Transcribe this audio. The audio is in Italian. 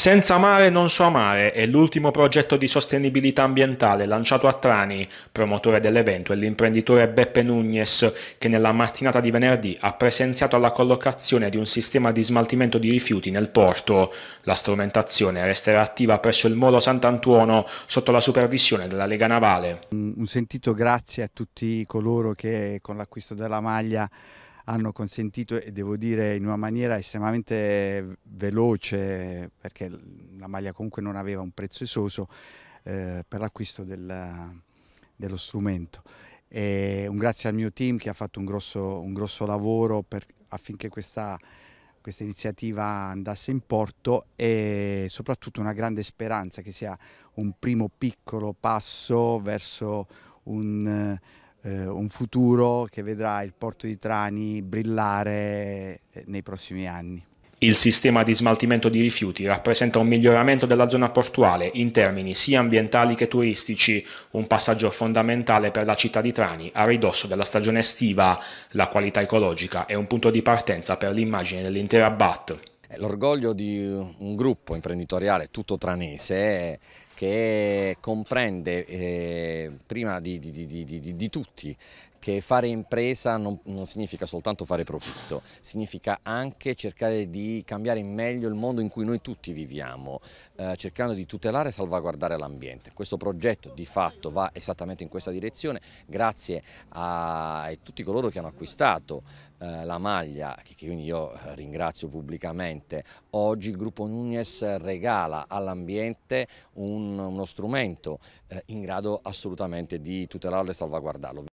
Senza mare non so amare è l'ultimo progetto di sostenibilità ambientale lanciato a Trani. Promotore dell'evento è l'imprenditore Beppe Nunes, che nella mattinata di venerdì ha presenziato alla collocazione di un sistema di smaltimento di rifiuti nel porto. La strumentazione resterà attiva presso il Molo Sant'Antuono sotto la supervisione della Lega Navale. Un sentito grazie a tutti coloro che con l'acquisto della maglia hanno consentito e devo dire in una maniera estremamente veloce perché la maglia comunque non aveva un prezzo esoso eh, per l'acquisto del, dello strumento. E un grazie al mio team che ha fatto un grosso, un grosso lavoro per, affinché questa, questa iniziativa andasse in porto e soprattutto una grande speranza che sia un primo piccolo passo verso un eh, un futuro che vedrà il porto di Trani brillare eh, nei prossimi anni. Il sistema di smaltimento di rifiuti rappresenta un miglioramento della zona portuale in termini sia ambientali che turistici, un passaggio fondamentale per la città di Trani a ridosso della stagione estiva. La qualità ecologica è un punto di partenza per l'immagine dell'intera BAT. L'orgoglio di un gruppo imprenditoriale tutto tranese che comprende eh, prima di, di, di, di, tutti che fare impresa non, non significa soltanto fare profitto, significa anche cercare di cambiare in meglio il mondo in cui noi tutti viviamo, eh, cercando di tutelare e salvaguardare l'ambiente. Questo progetto di fatto va esattamente in questa direzione, grazie a, a tutti coloro che hanno acquistato eh, la maglia, che, che quindi io ringrazio pubblicamente. Oggi il gruppo Nunes regala all'ambiente un un, uno strumento eh, in grado assolutamente di tutelarlo e salvaguardarlo.